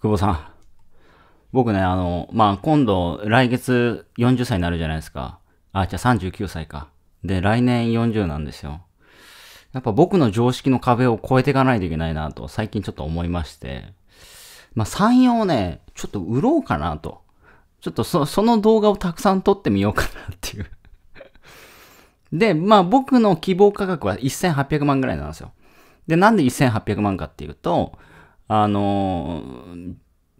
久保さん。僕ね、あの、まあ、今度、来月40歳になるじゃないですか。あ、じゃあ39歳か。で、来年40なんですよ。やっぱ僕の常識の壁を越えていかないといけないなと、最近ちょっと思いまして。まあ、山陽をね、ちょっと売ろうかなと。ちょっとそ、その動画をたくさん撮ってみようかなっていうで、まあ僕の希望価格は1800万ぐらいなんですよ。で、なんで1800万かっていうと、あのー、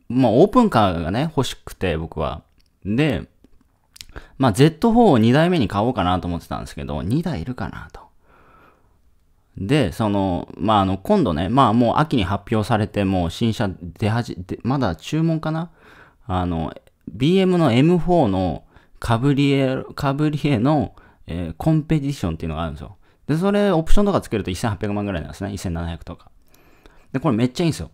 まあ、オープンカーがね、欲しくて、僕は。で、まあ、Z4 を2台目に買おうかなと思ってたんですけど、2台いるかなと。で、その、まあ、あの、今度ね、まあ、もう秋に発表されて、もう新車出始め、まだ注文かなあの、BM の M4 のカブリエ、カブリエの、えー、コンペティションっていうのがあるんですよ。で、それ、オプションとかつけると1800万ぐらいなんですね。1700とか。で、これめっちゃいいんですよ。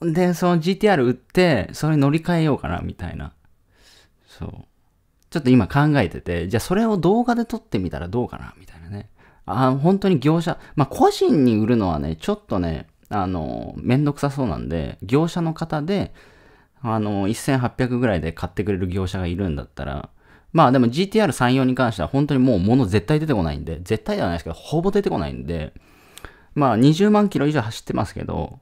で、その GTR 売って、それ乗り換えようかな、みたいな。そう。ちょっと今考えてて、じゃあそれを動画で撮ってみたらどうかな、みたいなね。あ、本当に業者、まあ、個人に売るのはね、ちょっとね、あの、めんどくさそうなんで、業者の方で、あの、1800ぐらいで買ってくれる業者がいるんだったら、まあでも GTR34 に関しては本当にもう物絶対出てこないんで、絶対ではないですけど、ほぼ出てこないんで、まあ20万キロ以上走ってますけど、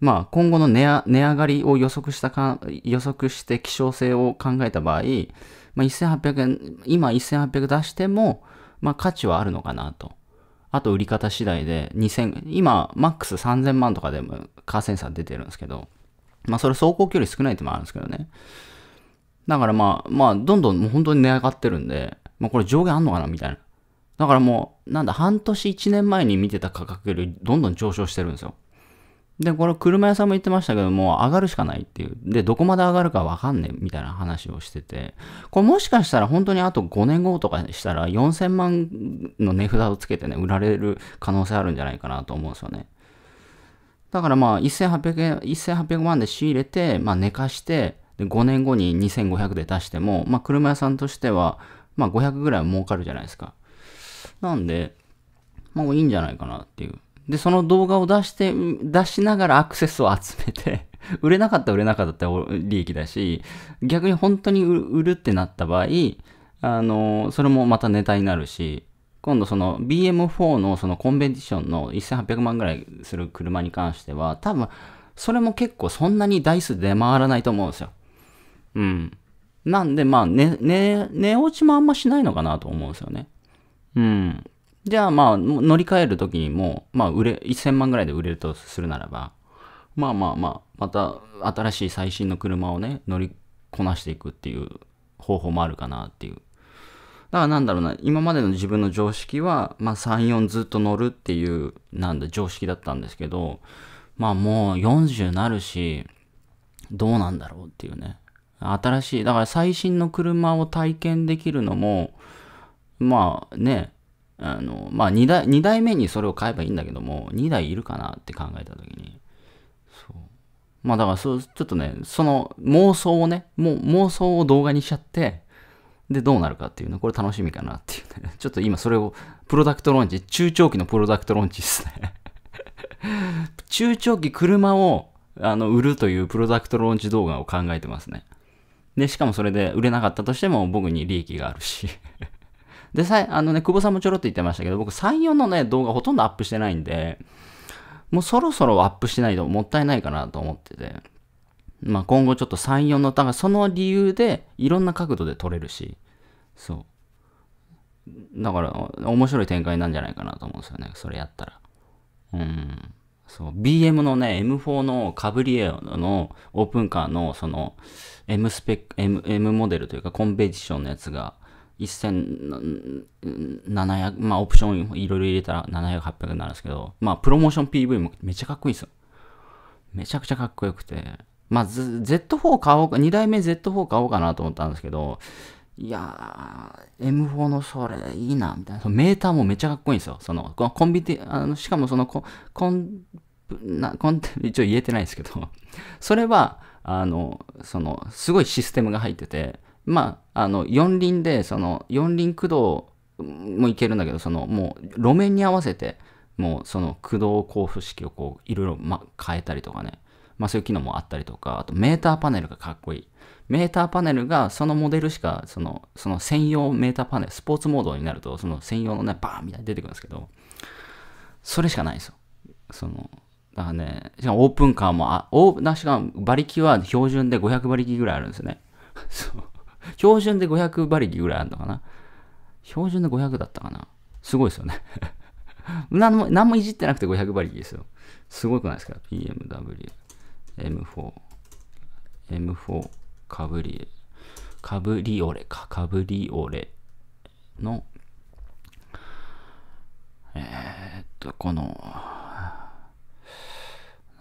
まあ今後の値上がりを予測したか、予測して希少性を考えた場合、まあ、1800円、今1800出しても、まあ価値はあるのかなと。あと売り方次第で2000、今マックス3000万とかでもカーセンサー出てるんですけど、まあそれ走行距離少ないってもあるんですけどね。だからまあ、まあどんどんもう本当に値上がってるんで、まあこれ上限あんのかなみたいな。だからもう、なんだ、半年1年前に見てた価格よりどんどん上昇してるんですよ。で、これ車屋さんも言ってましたけども、う上がるしかないっていう。で、どこまで上がるかわかんねえみたいな話をしてて、これもしかしたら本当にあと5年後とかしたら4000万の値札をつけてね、売られる可能性あるんじゃないかなと思うんですよね。だからまあ1800円、1800万で仕入れて、まあ寝かして、で5年後に2500で出しても、まあ車屋さんとしては、まあ500ぐらい儲かるじゃないですか。なんで、まあいいんじゃないかなっていう。で、その動画を出して、出しながらアクセスを集めて 売れなかった売れなかったって利益だし、逆に本当に売るってなった場合、あの、それもまたネタになるし、今度その BM4 のそのコンベンティションの1800万ぐらいする車に関しては、多分、それも結構そんなに台数出回らないと思うんですよ。うん。なんで、まあ、ね、ね、落ちもあんましないのかなと思うんですよね。うん。じゃあまあ、乗り換えるときにも、まあ、売れ、1000万ぐらいで売れるとするならば、まあまあまあ、また新しい最新の車をね、乗りこなしていくっていう方法もあるかなっていう。だからなんだろうな、今までの自分の常識は、まあ3、4ずっと乗るっていう、なんだ、常識だったんですけど、まあもう40なるし、どうなんだろうっていうね。新しい、だから最新の車を体験できるのも、まあね、あの、まあ2代、2代目にそれを買えばいいんだけども、2台いるかなって考えた時に、そう。まあだからそう、ちょっとね、その妄想をね、もう妄想を動画にしちゃって、で、どうなるかっていうの、これ楽しみかなっていうね。ちょっと今それを、プロダクトローンチ、中長期のプロダクトローンチですね。中長期車をあの売るというプロダクトローンチ動画を考えてますね。で、しかもそれで売れなかったとしても僕に利益があるしで、さあのね、久保さんもちょろっと言ってましたけど、僕3、4のね、動画ほとんどアップしてないんで、もうそろそろアップしないともったいないかなと思ってて、まあ今後ちょっと3、4の多分、その理由でいろんな角度で撮れるし、そう。だから面白い展開なんじゃないかなと思うんですよね、それやったら。うん。そう、BM のね、M4 のカブリエのオープンカーのその M スペック、M, M モデルというかコンペティションのやつが1700、まあオプションいろいろ入れたら700、800になるんですけど、まあプロモーション PV もめっちゃかっこいいですよ。めちゃくちゃかっこよくて。まあ Z4 買おうか、2代目 Z4 買おうかなと思ったんですけど、いやー、M4 のそれいいな、みたいな。メーターもめっちゃかっこいいんですよ。その、コンビティ、あのしかもそのコ、コン、なコンテ一応言えてないですけど、それは、あの、その、すごいシステムが入ってて、まあ、あの、四輪で、その、四輪駆動もいけるんだけど、その、もう、路面に合わせて、もう、その、駆動交付式をこう、いろいろ、ま、変えたりとかね。まあ、そういう機能もあったりとか、あと、メーターパネルがかっこいい。メーターパネルが、そのモデルしか、その、その専用メーターパネル、スポーツモードになると、その専用のね、バーンみたいに出てくるんですけど、それしかないんですよ。その、だからね、しかもオープンカーも、あ、オー、しか馬力は標準で500馬力ぐらいあるんですよね。そう。標準で500馬力ぐらいあるのかな標準で500だったかなすごいですよね 何も、何もいじってなくて500馬力ですよ。すごくないですか p m w M4、M4、カブリエ、カブリオレか、カブリオレの、えー、っと、この、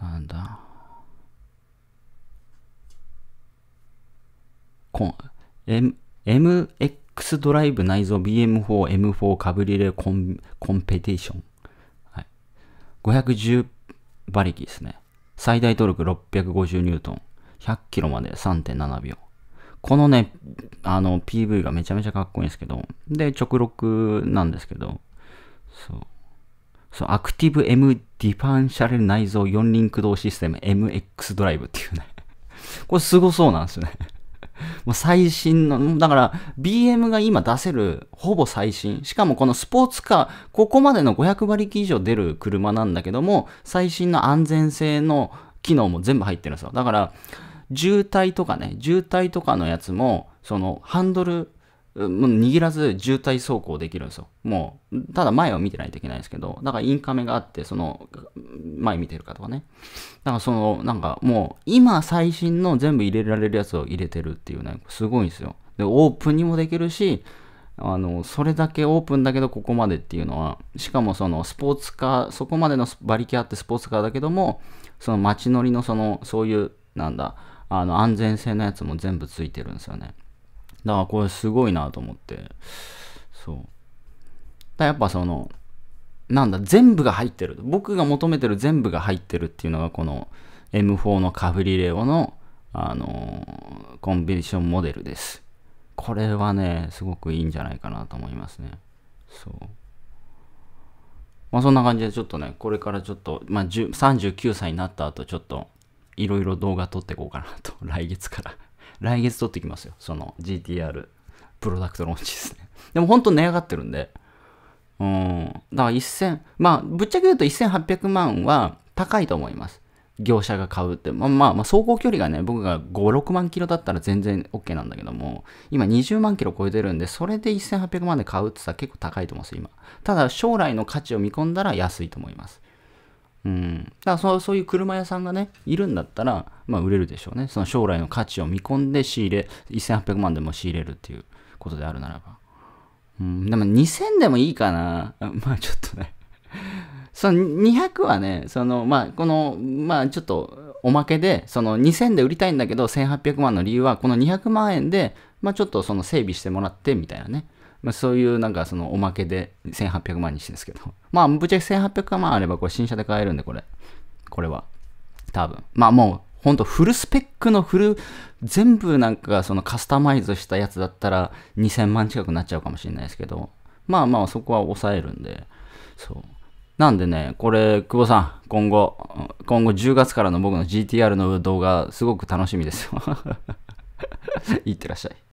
なんだ、コン、M、MX ドライブ内蔵 BM4、M4 カブリレコンコンペティション。はい、510馬力ですね。最大トルク650ニュートン。100キロまで3.7秒。このね、あの、PV がめちゃめちゃかっこいいんですけど、で、直録なんですけど、そう。そう、アクティブ M ディファンシャル内蔵4輪駆動システム MX ドライブっていうねこれすごそうなんですよねもう最新の、だから BM が今出せるほぼ最新。しかもこのスポーツカー、ここまでの500馬力以上出る車なんだけども、最新の安全性の機能も全部入ってるんですよ。だから、渋滞とかね、渋滞とかのやつも、そのハンドルもう握らず渋滞走行できるんですよ。もう、ただ前を見てないといけないんですけど、だからインカメがあって、その、前見てるかとかね。だからその、なんかもう、今最新の全部入れられるやつを入れてるっていうね、すごいんですよ。で、オープンにもできるし、あの、それだけオープンだけどここまでっていうのは、しかもそのスポーツカー、そこまでの馬力あってスポーツカーだけども、その街乗りのその、そういう、なんだ、あの、安全性のやつも全部ついてるんですよね。だからこれすごいなと思って。そう。だやっぱその、なんだ、全部が入ってる。僕が求めてる全部が入ってるっていうのがこの M4 のカフリレオの、あのー、コンビネションモデルです。これはね、すごくいいんじゃないかなと思いますね。そう。まあそんな感じでちょっとね、これからちょっと、まあ、39歳になった後、ちょっといろいろ動画撮っていこうかなと、来月から来月取ってきますよ。その GTR プロダクトローンチですね。でも本当値上がってるんで。うん。だから1000、まあ、ぶっちゃけ言うと1800万は高いと思います。業者が買うって。まあまあ、まあ、走行距離がね、僕が5、6万キロだったら全然 OK なんだけども、今20万キロ超えてるんで、それで1800万で買うってさ、結構高いと思うんですよ、今。ただ、将来の価値を見込んだら安いと思います。うん、だからそうそういう車屋さんがね、いるんだったら、まあ、売れるでしょうね。その将来の価値を見込んで仕入れ、1800万でも仕入れるっていうことであるならば。うん、でも2000でもいいかな。まあちょっとねその200はね、その、まあこの、まあちょっとおまけで、その2000で売りたいんだけど、1800万の理由は、この200万円で、まあちょっとその整備してもらってみたいなね。まあ、そういうなんかそのおまけで1800万にしてるんですけど。まあ、ぶっちゃけ1800万あればこれ新車で買えるんで、これ。これは。多分。まあもう、ほんとフルスペックのフル、全部なんかそのカスタマイズしたやつだったら2000万近くなっちゃうかもしれないですけど。まあまあそこは抑えるんで。そう。なんでね、これ、久保さん、今後、今後10月からの僕の GTR の動画、すごく楽しみですよ。いってらっしゃい。